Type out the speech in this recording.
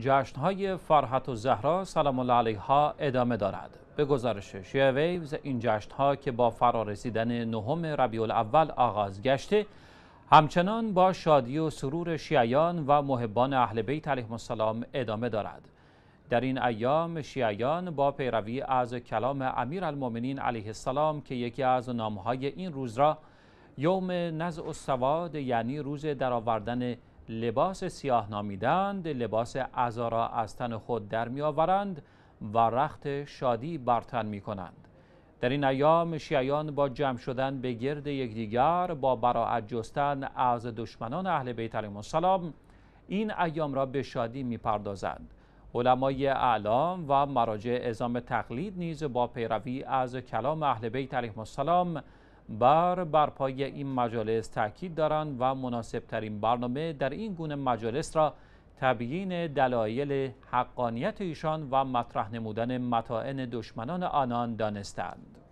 جشنهای فرحت و زهرا سلام الله علیها ادامه دارد به گزارش شیعه ویوز این جشنها که با فرارسیدن نهم ربیع الاول آغاز گشته همچنان با شادی و سرور شیعیان و محبان اهل بیت علیهم السلام ادامه دارد در این ایام شیعیان با پیروی از کلام امیرالمؤمنین علیه السلام که یکی از نامهای این روز را یوم نزع و سواد یعنی روز درآوردن لباس سیاه نامیدند لباس ازارا از تن خود در می آورند و رخت شادی بر تن می کنند در این ایام شیعیان با جمع شدن به گرد یکدیگر با براعت جستن از دشمنان اهل بیت علیهم السلام این ایام را به شادی می پردازند علمای اعلام و مراجع اعزام تقلید نیز با پیروی از کلام اهل بیت علیهم السلام بر برپای این مجالس تاکید دارند و مناسبترین برنامه در این گونه مجالس را تبیین دلایل حقانیت ایشان و مطرح نمودن مطائن دشمنان آنان دانستند.